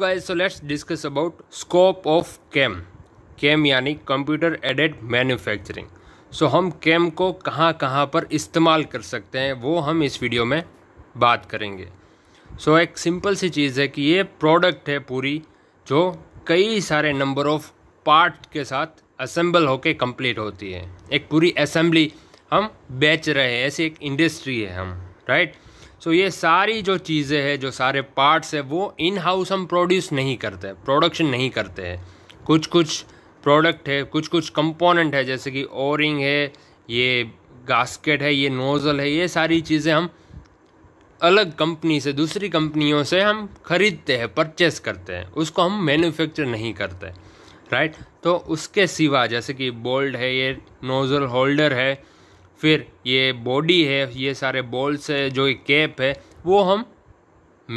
Guys so let's discuss about scope of CAM CAM यानी computer aided manufacturing so हम CAM को कहाँ कहाँ पर इस्तेमाल कर सकते हैं वो हम इस वीडियो में बात करेंगे सो so, एक सिंपल सी चीज़ है कि ये प्रोडक्ट है पूरी जो कई सारे नंबर ऑफ पार्ट के साथ असेंबल होके कंप्लीट होती है एक पूरी असेंबली हम बेच रहे हैं ऐसी एक इंडस्ट्री है हम राइट right? सो so, ये सारी जो चीज़ें हैं जो सारे पार्ट्स है वो इन हाउस हम प्रोड्यूस नहीं करते प्रोडक्शन नहीं करते हैं कुछ कुछ प्रोडक्ट है कुछ कुछ कंपोनेंट है जैसे कि ओरिंग है ये गास्केट है ये नोज़ल है ये सारी चीज़ें हम अलग कंपनी से दूसरी कंपनियों से हम ख़रीदते हैं परचेस करते हैं उसको हम मैन्युफैक्चर नहीं करते राइट तो उसके सिवा जैसे कि बोल्ड है ये नोज़ल होल्डर है फिर ये बॉडी है ये सारे बॉल्स है जो कैप है वो हम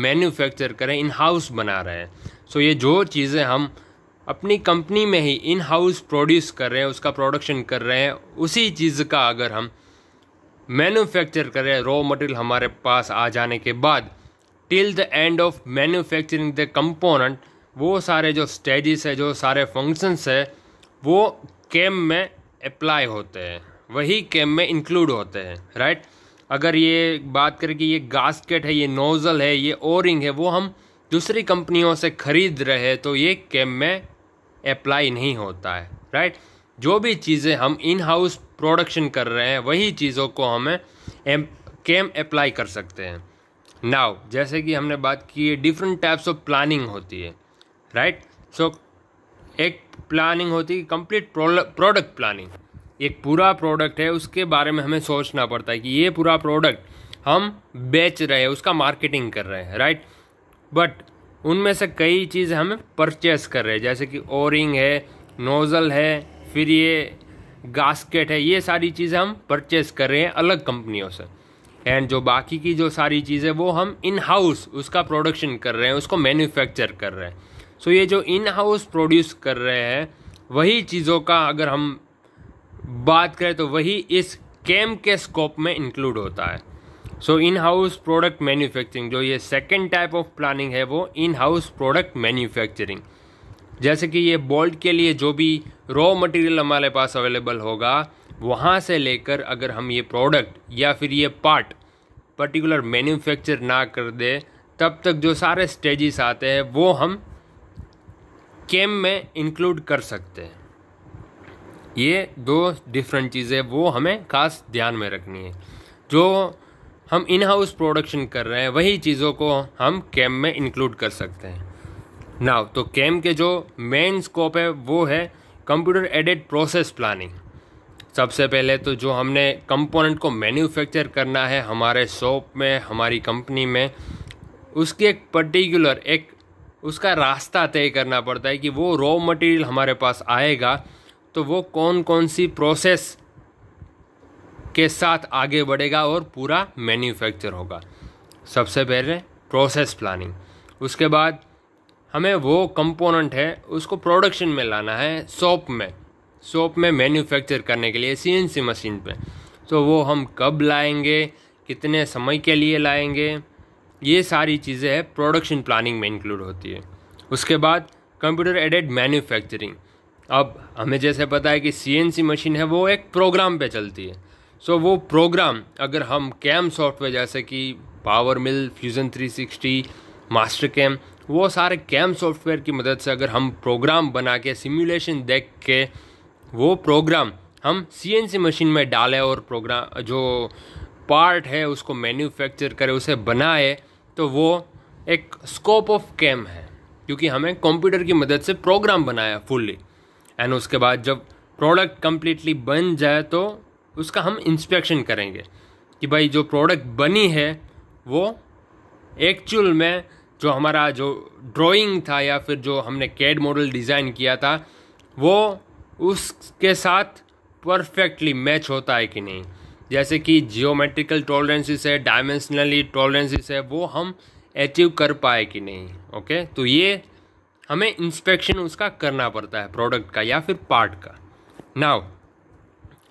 मैन्युफैक्चर करें इन हाउस बना रहे हैं सो ये जो चीज़ें हम अपनी कंपनी में ही इन हाउस प्रोड्यूस कर रहे हैं उसका प्रोडक्शन कर रहे हैं उसी चीज़ का अगर हम मैन्युफैक्चर करें रॉ मटेरियल हमारे पास आ जाने के बाद till the end of manufacturing the component वो सारे जो स्टेजेस है जो सारे फंक्शंस है वो कैम में अप्लाई होते हैं वही कैम में इंक्लूड होते हैं राइट अगर ये बात करें कि ये गास्केट है ये नोज़ल है ये ओरिंग है वो हम दूसरी कंपनियों से ख़रीद रहे तो ये कैम में अप्लाई नहीं होता है राइट जो भी चीज़ें हम इन हाउस प्रोडक्शन कर रहे हैं वही चीज़ों को हमें कैम अप्लाई कर सकते हैं नाव जैसे कि हमने बात की है डिफरेंट टाइप्स ऑफ प्लानिंग होती है राइट right? सो so, एक प्लानिंग होती है कंप्लीट प्रोडक्ट प्लानिंग एक पूरा प्रोडक्ट है उसके बारे में हमें सोचना पड़ता है कि ये पूरा प्रोडक्ट हम बेच रहे हैं उसका मार्केटिंग कर रहे हैं राइट बट उनमें से कई चीज़ हम परचेस कर रहे हैं जैसे कि ओरिंग है नोज़ल है फिर ये गास्केट है ये सारी चीज़ें हम परचेस कर रहे हैं अलग कंपनियों से एंड जो बाकी की जो सारी चीज़ें वो हम इन हाउस उसका प्रोडक्शन कर रहे हैं उसको मैन्युफैक्चर कर रहे हैं सो so ये जो इन हाउस प्रोड्यूस कर रहे हैं वही चीज़ों का अगर हम बात करें तो वही इस कैम के स्कोप में इंक्लूड होता है so in house product manufacturing जो ये सेकेंड टाइप ऑफ प्लानिंग है वो इन हाउस प्रोडक्ट मैन्युफैक्चरिंग जैसे कि ये बोल्ट के लिए जो भी रॉ मटेरियल हमारे पास अवेलेबल होगा वहाँ से लेकर अगर हम ये प्रोडक्ट या फिर ये पार्ट पर्टिकुलर मैन्युफैक्चर ना कर दे तब तक जो सारे स्टेजेस आते हैं वो हम कैम में इंक्लूड कर सकते हैं ये दो डिफरेंट चीज़ें वो हमें खास ध्यान में रखनी है जो हम इन हाउस प्रोडक्शन कर रहे हैं वही चीज़ों को हम कैम में इंक्लूड कर सकते हैं नाव तो कैम के जो मेन स्कोप है वो है कंप्यूटर एडेड प्रोसेस प्लानिंग सबसे पहले तो जो हमने कंपोनेंट को मैन्युफैक्चर करना है हमारे शॉप में हमारी कंपनी में उसके एक पर्टिकुलर एक उसका रास्ता तय करना पड़ता है कि वो रॉ मटेरियल हमारे पास आएगा तो वो कौन कौन सी प्रोसेस के साथ आगे बढ़ेगा और पूरा मैन्युफैक्चर होगा सबसे पहले प्रोसेस प्लानिंग उसके बाद हमें वो कंपोनेंट है उसको प्रोडक्शन में लाना है शॉप में शॉप में मैन्युफैक्चर करने के लिए सीएनसी मशीन पे तो वो हम कब लाएंगे कितने समय के लिए लाएंगे ये सारी चीज़ें है प्रोडक्शन प्लानिंग में इंक्लूड होती है उसके बाद कंप्यूटर एडेड मैन्युफैक्चरिंग अब हमें जैसे पता है कि सी मशीन है वो एक प्रोग्राम पे चलती है सो वो प्रोग्राम अगर हम कैम सॉफ्टवेयर जैसे कि power mill fusion 360 master CAM वो सारे कैम सॉफ्टवेयर की मदद से अगर हम प्रोग्राम बना के सिमुलेशन देख के वो प्रोग्राम हम सी मशीन में डालें और प्रोग्राम जो पार्ट है उसको मैन्युफैक्चर करें उसे बनाए तो वो एक स्कोप ऑफ कैम है क्योंकि हमें कंप्यूटर की मदद से प्रोग्राम बनाया फुल्ली एंड उसके बाद जब प्रोडक्ट कम्प्लीटली बन जाए तो उसका हम इंस्पेक्शन करेंगे कि भाई जो प्रोडक्ट बनी है वो एक्चुअल में जो हमारा जो ड्राइंग था या फिर जो हमने कैड मॉडल डिज़ाइन किया था वो उसके साथ परफेक्टली मैच होता है कि नहीं जैसे कि जियोमेट्रिकल टॉलरेंसेस है डायमेंशनली टॉलरेंसेस है वो हम अचीव कर पाए कि नहीं ओके तो ये हमें इंस्पेक्शन उसका करना पड़ता है प्रोडक्ट का या फिर पार्ट का नाउ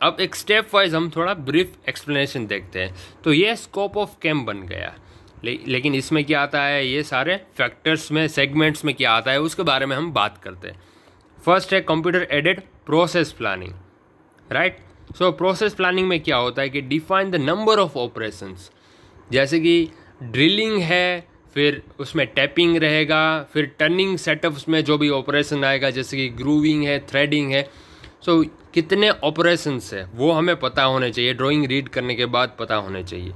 अब एक स्टेप वाइज हम थोड़ा ब्रीफ एक्सप्लेनेशन देखते हैं तो ये स्कोप ऑफ कैम बन गया ले, लेकिन इसमें क्या आता है ये सारे फैक्टर्स में सेगमेंट्स में क्या आता है उसके बारे में हम बात करते हैं फर्स्ट है computer aided process planning right so process planning में क्या होता है कि define the number of operations जैसे कि ड्रिलिंग है फिर उसमें टैपिंग रहेगा फिर टर्निंग सेटअप्स में जो भी ऑपरेशन आएगा जैसे कि ग्रूविंग है थ्रेडिंग है सो so, कितने ऑपरेशंस है वो हमें पता होने चाहिए ड्राइंग रीड करने के बाद पता होने चाहिए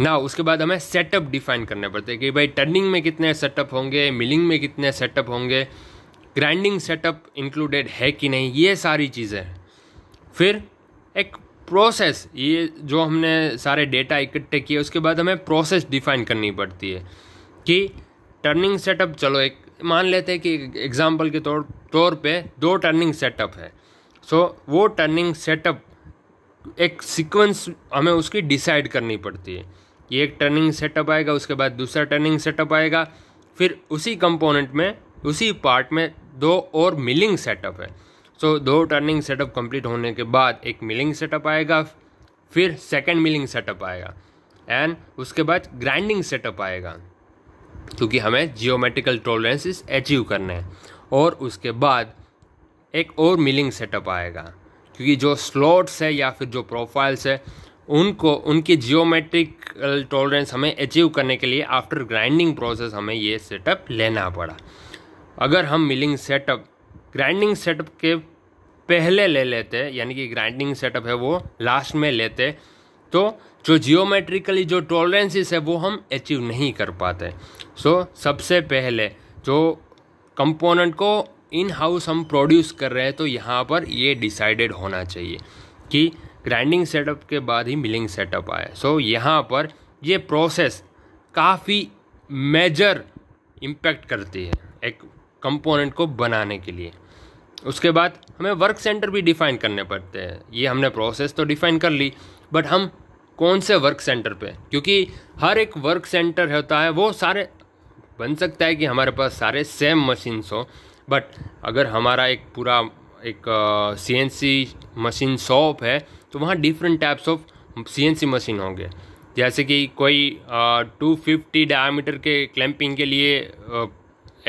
ना उसके बाद हमें सेटअप डिफाइन करने पड़ते हैं कि भाई टर्निंग में कितने सेटअप होंगे मिलिंग में कितने सेटअप होंगे ग्राइंडिंग सेटअप इंक्लूडेड है कि नहीं ये सारी चीज़ें फिर एक प्रोसेस ये जो हमने सारे डेटा इकट्ठे किए उसके बाद हमें प्रोसेस डिफाइन करनी पड़ती है कि टर्निंग सेटअप चलो एक मान लेते हैं कि एग्जाम्पल के तौर तौर पे दो टर्निंग सेटअप है सो so, वो टर्निंग सेटअप एक सीक्वेंस हमें उसकी डिसाइड करनी पड़ती है ये एक टर्निंग सेटअप आएगा उसके बाद दूसरा टर्निंग सेटअप आएगा फिर उसी कंपोनेंट में उसी पार्ट में दो और मिलिंग सेटअप है सो so, दो टर्निंग सेटअप कंप्लीट होने के बाद एक मिलिंग सेटअप आएगा फिर सेकेंड मिलिंग सेटअप आएगा एंड उसके बाद ग्राइंडिंग सेटअप आएगा क्योंकि हमें जियोमेट्रिकल टॉलरेंसेस अचीव करने हैं और उसके बाद एक और मिलिंग सेटअप आएगा क्योंकि जो स्लॉट्स है या फिर जो प्रोफाइल्स है उनको उनकी जियोमेट्रिकल टॉलरेंस हमें अचीव करने के लिए आफ्टर ग्राइंडिंग प्रोसेस हमें ये सेटअप लेना पड़ा अगर हम मिलिंग सेटअप ग्राइंडिंग सेटअप के पहले ले लेते यानी कि ग्राइंडिंग सेटअप है वो लास्ट में लेते तो जो जियोमेट्रिकली जो टॉलरेंसेस है वो हम अचीव नहीं कर पाते सो so, सबसे पहले जो कंपोनेंट को इन हाउस हम प्रोड्यूस कर रहे हैं तो यहाँ पर ये डिसाइडेड होना चाहिए कि ग्राइंडिंग सेटअप के बाद ही मिलिंग सेटअप आए सो so, यहाँ पर ये प्रोसेस काफ़ी मेजर इम्पैक्ट करती है एक कंपोनेंट को बनाने के लिए उसके बाद हमें वर्क सेंटर भी डिफाइन करने पड़ते हैं ये हमने प्रोसेस तो डिफाइन कर ली बट हम कौन से वर्क सेंटर पे क्योंकि हर एक वर्क सेंटर होता है वो सारे बन सकता है कि हमारे पास सारे सेम मशीन्स हो बट अगर हमारा एक पूरा एक C N C machine shop है तो वहाँ different types of C N C machine होंगे जैसे कि कोई टू फिफ्टी डायमीटर के क्लैंपिंग के लिए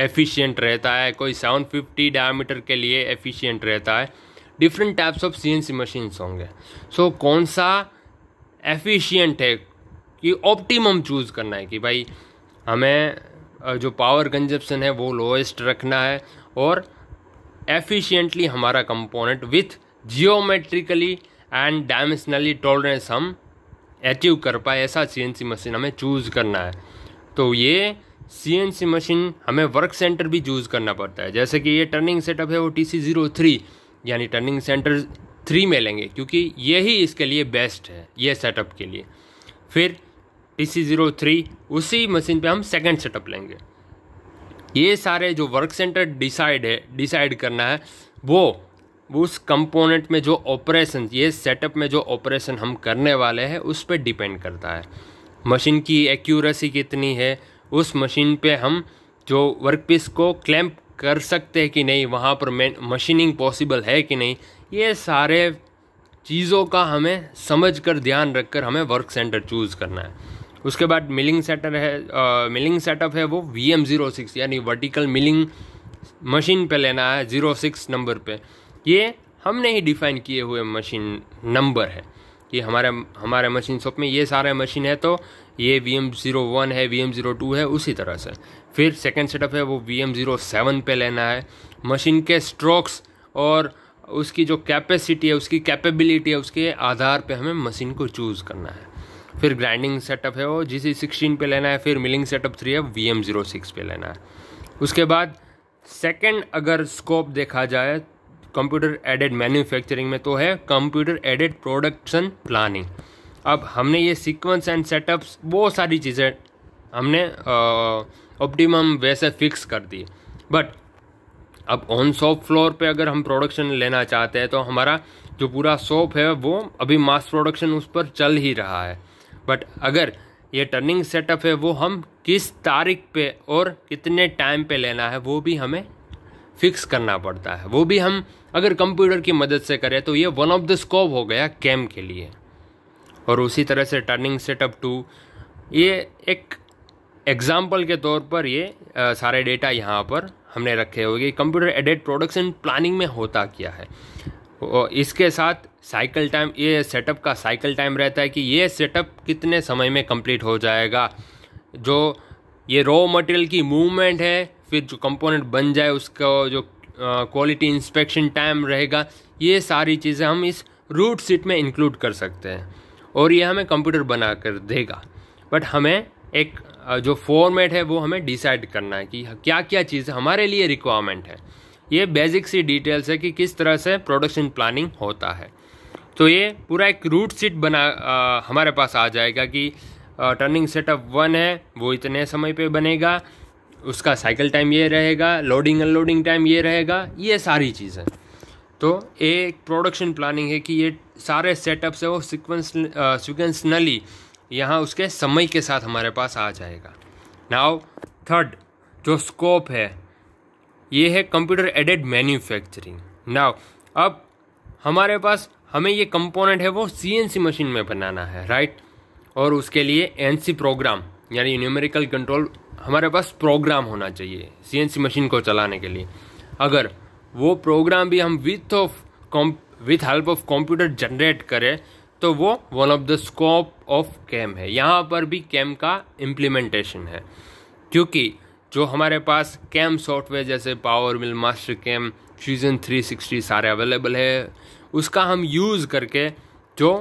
एफिशिएंट रहता है कोई सेवन फिफ्टी डायमीटर के लिए एफिशिएंट रहता है different types of C N C machines होंगे सो so, कौन सा एफिशिएंट है कि ऑप्टिमम चूज़ करना है कि भाई हमें जो पावर कंजप्शन है वो लोएस्ट रखना है और एफिशिएंटली हमारा component with geometrically and dimensionally tolerance हम अचीव कर पाए ऐसा सीएनसी मशीन हमें चूज़ करना है तो ये सीएनसी मशीन हमें वर्क सेंटर भी चूज़ करना पड़ता है जैसे कि ये टर्निंग सेटअप है वो टी सी ज़ीरो थ्री यानी टर्निंग सेंटर थ्री में लेंगे क्योंकि यही इसके लिए बेस्ट है ये सेटअप के लिए फिर टी सी ज़ीरो थ्री उसी मशीन पे हम सेकंड सेटअप लेंगे ये सारे जो वर्क सेंटर डिसाइड है डिसाइड करना है वो उस कंपोनेंट में जो ऑपरेशन ये सेटअप में जो ऑपरेशन हम करने वाले हैं उस पर डिपेंड करता है मशीन की एक्यूरेसी कितनी है उस मशीन पे हम जो वर्क पीस को क्लैम्प कर सकते हैं कि नहीं वहाँ पर मशीनिंग पॉसिबल है कि नहीं ये सारे चीज़ों का हमें समझ कर ध्यान रख कर हमें वर्क सेंटर चूज़ करना है उसके बाद मिलिंग सेटर है आ, मिलिंग सेटअप है वो वी एम ज़ीरो सिक्स यानी वर्टिकल मिलिंग मशीन पे लेना है ज़ीरो सिक्स नंबर पे ये हमने ही डिफ़ाइन किए हुए मशीन नंबर है कि हमारे हमारे मशीन शॉप में ये सारे मशीन है तो ये वी एम ज़ीरो वन है वी एम ज़ीरो टू है उसी तरह से फिर सेकेंड सेटअप है वो वी एम ज़ीरो सेवन पर लेना है मशीन के स्ट्रोक्स और उसकी जो कैपेसिटी है उसकी कैपेबिलिटी है उसके आधार पे हमें मशीन को चूज़ करना है फिर ग्राइंडिंग सेटअप है वो जी सी सिक्सटीन पे लेना है फिर मिलिंग सेटअप थ्री है वी एम ज़ीरो सिक्स पर लेना है उसके बाद सेकेंड अगर स्कोप देखा जाए कंप्यूटर एडेड मैन्युफैक्चरिंग में तो है कंप्यूटर एडेड प्रोडक्शन प्लानिंग अब हमने ये सीक्वेंस एंड सेटअप्स बहुत सारी चीज़ें हमने ऑप्टिमम वैसे फिक्स कर दी बट अब ऑन शॉप फ्लोर पे अगर हम प्रोडक्शन लेना चाहते हैं तो हमारा जो पूरा शॉप है वो अभी मास प्रोडक्शन उस पर चल ही रहा है बट अगर ये टर्निंग सेटअप है वो हम किस तारीख पे और कितने टाइम पे लेना है वो भी हमें फिक्स करना पड़ता है वो भी हम अगर कंप्यूटर की मदद से करें तो ये वन ऑफ द स्कोप हो गया कैम के लिए और उसी तरह से टर्निंग सेटअप टू ये एक एग्जाम्पल के तौर पर ये आ, सारे डेटा यहाँ पर हमने रखे हुए कंप्यूटर एडेड प्रोडक्शन प्लानिंग में होता क्या है और इसके साथ साइकिल टाइम ये सेटअप का साइकिल टाइम रहता है कि ये सेटअप कितने समय में कंप्लीट हो जाएगा जो ये रॉ मटेरियल की मूवमेंट है फिर जो कंपोनेंट बन जाए उसका जो क्वालिटी इंस्पेक्शन टाइम रहेगा ये सारी चीज़ें हम इस रूट सीट में इंक्लूड कर सकते हैं और ये हमें कंप्यूटर बना कर देगा बट हमें एक जो फॉर्मेट है वो हमें डिसाइड करना है कि क्या क्या चीज़ हमारे लिए रिक्वायरमेंट है ये बेसिक सी डिटेल्स है कि किस तरह से प्रोडक्शन प्लानिंग होता है तो ये पूरा एक रूट सीट बना आ, हमारे पास आ जाएगा कि टर्निंग सेटअप वन है वो इतने समय पे बनेगा उसका साइकिल टाइम ये रहेगा लोडिंग अनलोडिंग टाइम ये रहेगा ये सारी चीज़ें तो एक प्रोडक्शन प्लानिंग है कि ये सारे सेटअप्स है वो सिक्वेंस सिक्वेंसनली यहाँ उसके समय के साथ हमारे पास आ जाएगा नाउ थर्ड जो स्कोप है ये है कंप्यूटर एडेड मैन्युफैक्चरिंग नाउ अब हमारे पास हमें ये कंपोनेंट है वो सीएनसी मशीन में बनाना है राइट और उसके लिए एनसी प्रोग्राम यानी न्यूमेरिकल कंट्रोल हमारे पास प्रोग्राम होना चाहिए सीएनसी मशीन को चलाने के लिए अगर वो प्रोग्राम भी हम with of com with help of computer generate करें तो वो one of the scope of CAM है यहाँ पर भी कैम का इम्प्लीमेंटेशन है क्योंकि जो हमारे पास कैम सॉफ्टवेयर जैसे power mill master CAM fusion 360 सारे अवेलेबल है उसका हम यूज़ करके जो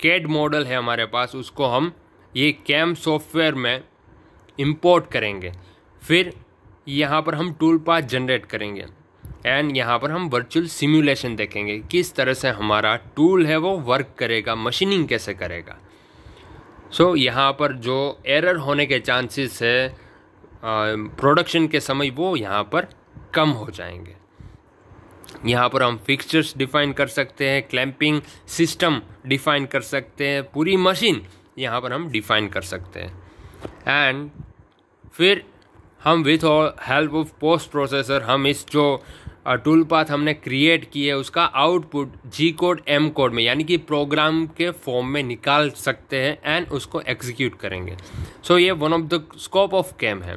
कैड मॉडल है हमारे पास उसको हम ये कैम सॉफ्टवेयर में इम्पोर्ट करेंगे फिर यहाँ पर हम टूल पास जनरेट करेंगे एंड यहाँ पर हम वर्चुअल सिमुलेशन देखेंगे किस तरह से हमारा टूल है वो वर्क करेगा मशीनिंग कैसे करेगा सो so, यहाँ पर जो एरर होने के चांसेस है प्रोडक्शन के समय वो यहाँ पर कम हो जाएंगे यहाँ पर हम फिक्सचर्स डिफाइन कर सकते हैं क्लैंपिंग सिस्टम डिफाइन कर सकते हैं पूरी मशीन यहाँ पर हम डिफाइन कर सकते हैं एंड फिर हम with help of post processor हम इस जो टूल पाथ हमने क्रिएट की है उसका output G code M code में यानी कि प्रोग्राम के फॉर्म में निकाल सकते हैं एंड उसको एग्जीक्यूट करेंगे सो so, ये one of the scope of CAM है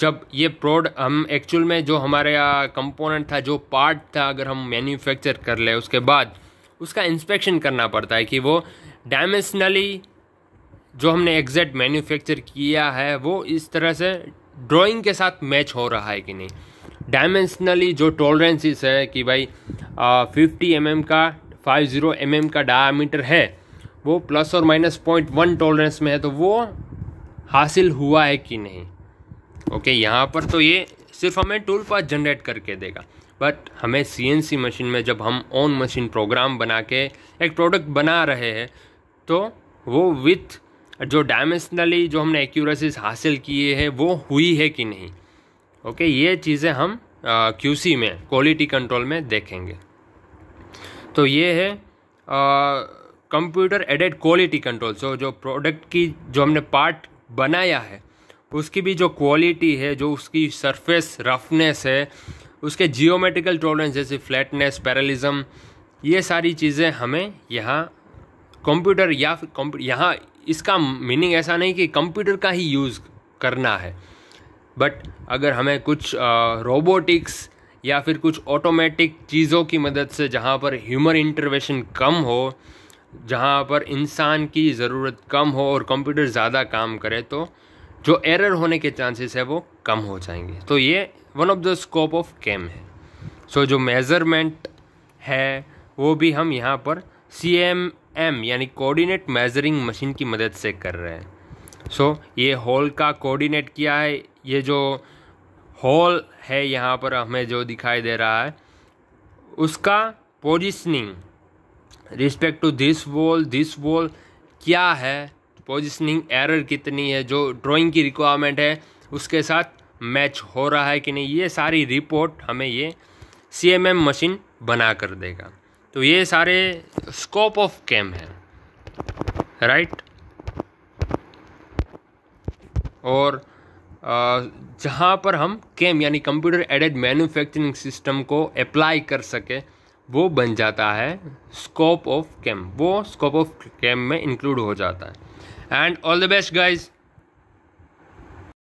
जब ये प्रोड हम एक्चुअल में जो हमारे कंपोनेंट था जो पार्ट था अगर हम मैन्युफैक्चर कर ले उसके बाद उसका इंस्पेक्शन करना पड़ता है कि वो डायमेंशनली जो हमने एग्जैक्ट मैन्युफैक्चर किया है वो इस तरह से ड्राइंग के साथ मैच हो रहा है कि नहीं डायमेंशनली जो टॉलरेंसेस है कि भाई फिफ्टी एम mm का फाइव ज़ीरो एम mm का डायमीटर है वो प्लस और माइनस पॉइंट वन टॉलरेंस में है तो वो हासिल हुआ है कि नहीं ओके okay, यहाँ पर तो ये सिर्फ हमें टूल पास जनरेट करके देगा बट हमें सी मशीन में जब हम ऑन मशीन प्रोग्राम बना के एक प्रोडक्ट बना रहे हैं तो वो विथ जो डायमेंशनली जो हमने एक्यूरेसीज हासिल किए हैं वो हुई है कि नहीं ओके ये चीज़ें हम क्यूसी में क्वालिटी कंट्रोल में देखेंगे तो ये है computer aided quality control so जो प्रोडक्ट की जो हमने पार्ट बनाया है उसकी भी जो क्वालिटी है जो उसकी सरफेस रफनेस है उसके जियोमेट्रिकल टॉलरेंस जैसे फ्लैटनेस पैरालिज्म ये सारी चीज़ें हमें यहाँ कंप्यूटर या यहाँ इसका मीनिंग ऐसा नहीं कि कंप्यूटर का ही यूज़ करना है बट अगर हमें कुछ रोबोटिक्स या फिर कुछ ऑटोमेटिक चीज़ों की मदद से जहाँ पर ह्यूमन इंटरवेशन कम हो जहाँ पर इंसान की ज़रूरत कम हो और कंप्यूटर ज़्यादा काम करे तो जो एरर होने के चांसेस है वो कम हो जाएंगे तो ये one of the scope of CAM है सो so, जो मेज़रमेंट है वो भी हम यहाँ पर सी एम एम यानी कोऑर्डिनेट मेजरिंग मशीन की मदद से कर रहे हैं सो so, ये हॉल का कोऑर्डिनेट किया है ये जो होल है यहाँ पर हमें जो दिखाई दे रहा है उसका positioning respect to this wall this wall क्या है पोजिशनिंग एरर कितनी है जो ड्राइंग की रिक्वायरमेंट है उसके साथ मैच हो रहा है कि नहीं ये सारी रिपोर्ट हमें ये सी एम एम मशीन बना कर देगा तो ये सारे स्कोप ऑफ कैम है राइट और जहाँ पर हम कैम यानी कंप्यूटर एडेड मैन्युफैक्चरिंग सिस्टम को अप्लाई कर सके वो बन जाता है स्कोप ऑफ कैम वो स्कोप ऑफ कैम में इंक्लूड हो जाता है and all the best guys